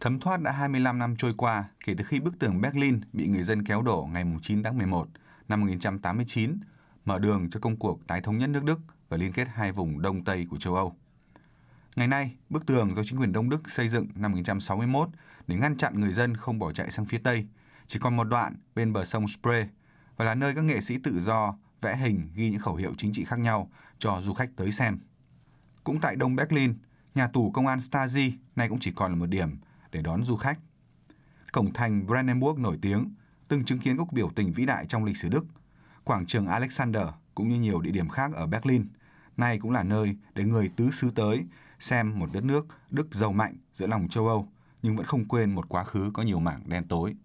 Thấm thoát đã 25 năm trôi qua kể từ khi bức tường Berlin bị người dân kéo đổ ngày 9 tháng 11 năm 1989, mở đường cho công cuộc tái thống nhất nước Đức và liên kết hai vùng Đông Tây của châu Âu. Ngày nay, bức tường do chính quyền Đông Đức xây dựng năm 1961 để ngăn chặn người dân không bỏ chạy sang phía Tây, chỉ còn một đoạn bên bờ sông Spree và là nơi các nghệ sĩ tự do vẽ hình ghi những khẩu hiệu chính trị khác nhau cho du khách tới xem. Cũng tại Đông Berlin, nhà tù công an Stasi nay cũng chỉ còn là một điểm để đón du khách. Cổng thành Brandenburg nổi tiếng, từng chứng kiến các biểu tình vĩ đại trong lịch sử Đức, quảng trường Alexander cũng như nhiều địa điểm khác ở Berlin, nay cũng là nơi để người tứ xứ tới xem một đất nước Đức giàu mạnh giữa lòng châu Âu nhưng vẫn không quên một quá khứ có nhiều mảng đen tối.